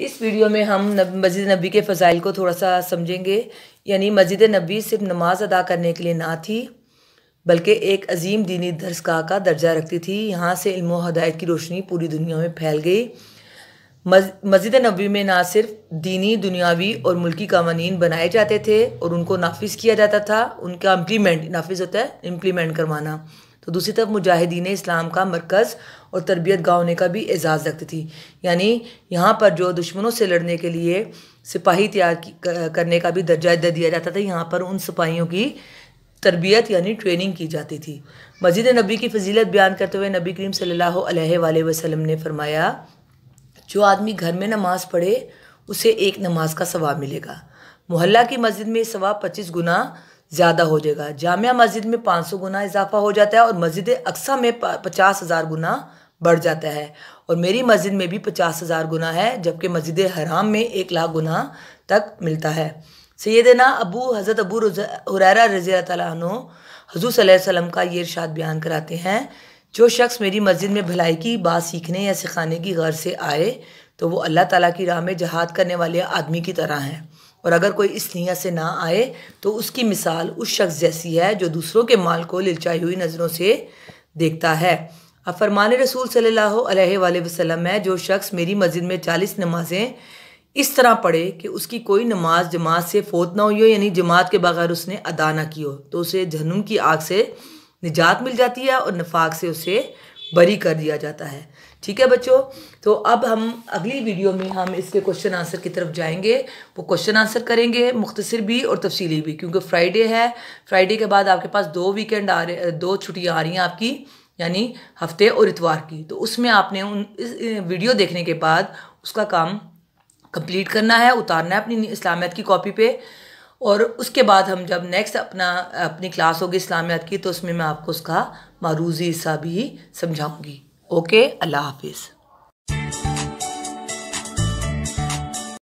इस वीडियो में हम मस्जिद नबी के फ़जाइल को थोड़ा सा समझेंगे यानी मस्जिद नबी सिर्फ नमाज अदा करने के लिए ना थी बल्कि एक अजीम दीनी दरसगाह का दर्जा रखती थी यहाँ से इल्म हदायत की रोशनी पूरी दुनिया में फैल गई मस्जिद नबी में ना सिर्फ दीनी दुनियावी और मुल्की कवानीन बनाए जाते थे और उनको नाफिज किया जाता था उनका इम्प्लीमेंट नाफिज होता है इम्प्लीमेंट करवाना तो दूसरी तरफ मुजाहिदीन इस्लाम का मरकज़ और तरबियत गाह होने का भी एजाज़ रखती थी यानी यहाँ पर जो दुश्मनों से लड़ने के लिए सिपाही तैयार करने का भी दर्जा दे दिया जाता था यहाँ पर उन सिपाहियों की तरबियत यानी ट्रेनिंग की जाती थी मस्जिद नबी की फजीलत बयान करते हुए नबी करीम सल्ला वसलम ने फरमाया जो आदमी घर में नमाज़ पढ़े उसे एक नमाज का सवाब मिलेगा मोहल्ला की मस्जिद में सवाब पच्चीस गुना ज़्यादा हो जाएगा जामिया मस्जिद में पाँच सौ गुना इजाफा हो जाता है और मस्जिद अक्सा में पचास हज़ार गुना बढ़ जाता है और मेरी मस्जिद में भी पचास हज़ार गुना है जबकि मस्जिद हराम में एक लाख गुना तक मिलता है सैदना अबू हज़रत अबू हुरैरा रज़ी तु सल वसम का ये इर्शाद बयान कराते हैं जो शख्स मेरी मस्जिद में भलाई की बात सीखने या सिखाने की ग़र से आए तो वो अल्लाह ताला की राह में जहाद करने वाले आदमी की तरह हैं और अगर कोई इस नीयत से ना आए तो उसकी मिसाल उस शख्स जैसी है जो दूसरों के माल को लिलचाई हुई नज़रों से देखता है अब फरमान रसूल सल्ला वसलम है जो शख्स मेरी मस्जिद में चालीस नमाजें इस तरह पढ़े कि उसकी कोई नमाज जमात से फोत ना हुई हो यानी जमात के बगैर उसने अदा ना की हो तो उसे जहनुम की आग से निजात मिल जाती है और नफाक से उसे बरी कर दिया जाता है ठीक है बच्चों तो अब हम अगली वीडियो में हम इसके क्वेश्चन आंसर की तरफ जाएंगे वो क्वेश्चन आंसर करेंगे मुख्तसर भी और तफसीली भी क्योंकि फ्राइडे है फ्राइडे के बाद आपके पास दो वीकेंड आ रहे दो छुट्टियाँ आ रही हैं आपकी यानी हफ्ते और इतवार की तो उसमें आपने उन इस वीडियो देखने के बाद उसका काम कंप्लीट करना है उतारना है अपनी इस्लामियत की कॉपी पे और उसके बाद हम जब नेक्स्ट अपना अपनी क्लास होगी इस्लामियत की तो उसमें मैं आपको उसका मारूजी हिस्सा भी समझाऊँगी ओके अल्लाह हाफिज़